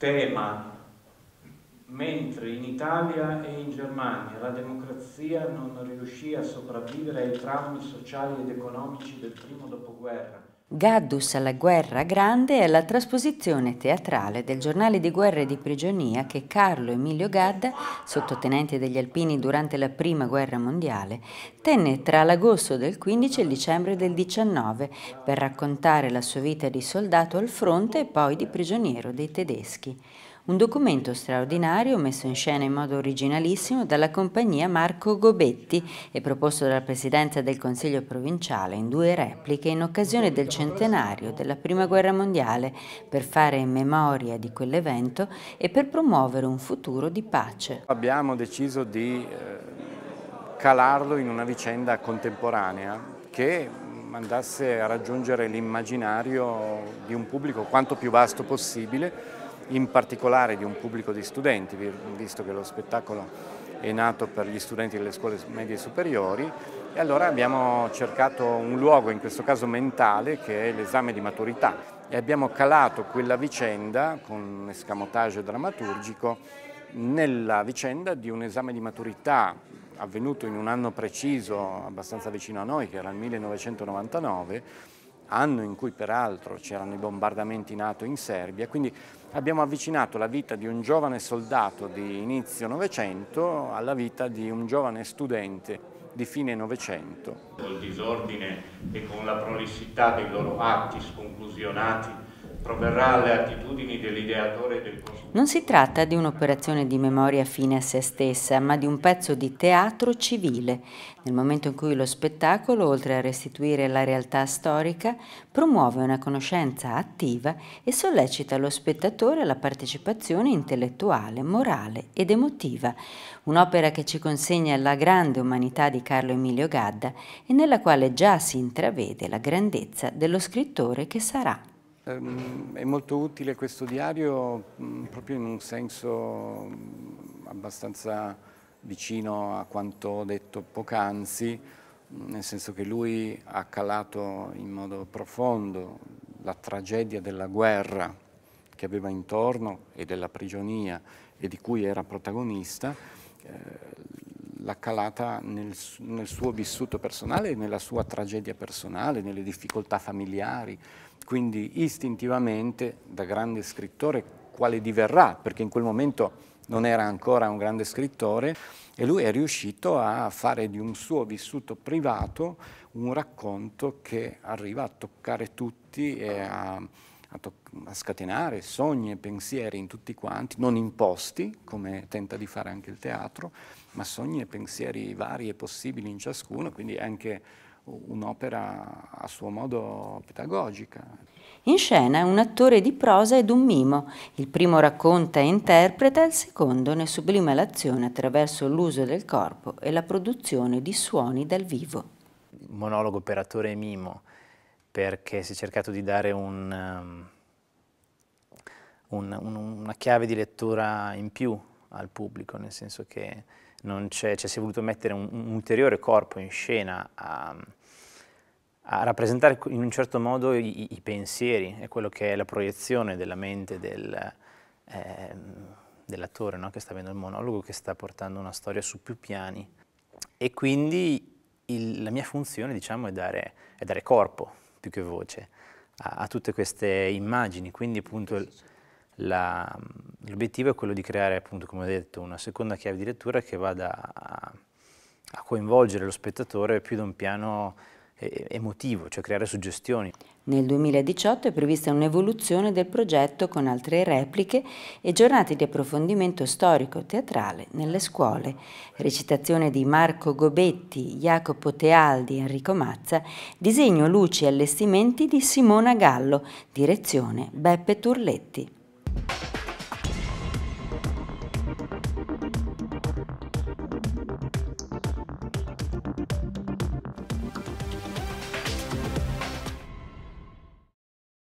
tema mentre in Italia e in Germania la democrazia non riuscì a sopravvivere ai traumi sociali ed economici del primo dopoguerra Gaddus alla guerra grande è la trasposizione teatrale del giornale di guerra e di prigionia che Carlo Emilio Gadda, sottotenente degli Alpini durante la Prima Guerra Mondiale, tenne tra l'agosto del 15 e il dicembre del 19 per raccontare la sua vita di soldato al fronte e poi di prigioniero dei tedeschi un documento straordinario messo in scena in modo originalissimo dalla compagnia Marco Gobetti e proposto dalla Presidenza del Consiglio provinciale in due repliche in occasione del centenario della Prima Guerra Mondiale per fare memoria di quell'evento e per promuovere un futuro di pace. Abbiamo deciso di eh, calarlo in una vicenda contemporanea che andasse a raggiungere l'immaginario di un pubblico quanto più vasto possibile in particolare di un pubblico di studenti, visto che lo spettacolo è nato per gli studenti delle scuole medie e superiori e allora abbiamo cercato un luogo, in questo caso mentale, che è l'esame di maturità e abbiamo calato quella vicenda con un escamotage drammaturgico nella vicenda di un esame di maturità avvenuto in un anno preciso abbastanza vicino a noi, che era il 1999, anno in cui peraltro c'erano i bombardamenti NATO in Serbia, quindi abbiamo avvicinato la vita di un giovane soldato di inizio Novecento alla vita di un giovane studente di fine Novecento. Col disordine e con la prolissità dei loro atti sconclusionati proverrà alle attitudini dell'ideatore del costruttore. Non si tratta di un'operazione di memoria fine a se stessa, ma di un pezzo di teatro civile, nel momento in cui lo spettacolo, oltre a restituire la realtà storica, promuove una conoscenza attiva e sollecita lo spettatore alla partecipazione intellettuale, morale ed emotiva, un'opera che ci consegna la grande umanità di Carlo Emilio Gadda e nella quale già si intravede la grandezza dello scrittore che sarà. Ehm, è molto utile questo diario mm, proprio in un senso mm, abbastanza vicino a quanto ho detto poc'anzi, mm, nel senso che lui ha calato in modo profondo la tragedia della guerra che aveva intorno e della prigionia e di cui era protagonista, eh, l'ha calata nel, nel, suo vissuto personale, nella sua tragedia personale, nelle difficoltà familiari. Quindi istintivamente, da grande scrittore, quale diverrà, perché in quel momento non era ancora un grande scrittore, e lui è riuscito a fare di un suo vissuto privato un racconto che arriva a toccare tutti e a a, a scatenare sogni e pensieri in tutti quanti, non imposti, come tenta di fare anche il teatro, ma sogni e pensieri vari e possibili in ciascuno, quindi è anche un'opera a suo modo pedagogica. In scena è un attore di prosa ed un mimo. Il primo racconta e interpreta, il secondo ne sublima l'azione attraverso l'uso del corpo e la produzione di suoni dal vivo. Monologo per attore e mimo perché si è cercato di dare un, ehm, un, un, una chiave di lettura in più al pubblico, nel senso che cioè, si è voluto mettere un, ulteriore corpo in scena a, a rappresentare in un certo modo i, i, pensieri e quello che è la proiezione della mente del, eh, dell'attore no? che sta avendo il monologo, che sta portando una storia su più piani. E quindi il, la mia funzione diciamo, è, dare, è dare corpo più che voce, a, a tutte queste immagini, quindi appunto l'obiettivo è quello di creare appunto, come ho detto, una seconda chiave di lettura che vada a, a coinvolgere lo spettatore più da un piano emotivo, cioè creare suggestioni. Nel 2018 è prevista un'evoluzione del progetto con altre repliche e giornate di approfondimento storico-teatrale nelle scuole, recitazione di Marco Gobetti, Jacopo Tealdi, Enrico Mazza, disegno, luci e allestimenti di Simona Gallo, direzione Beppe Turletti.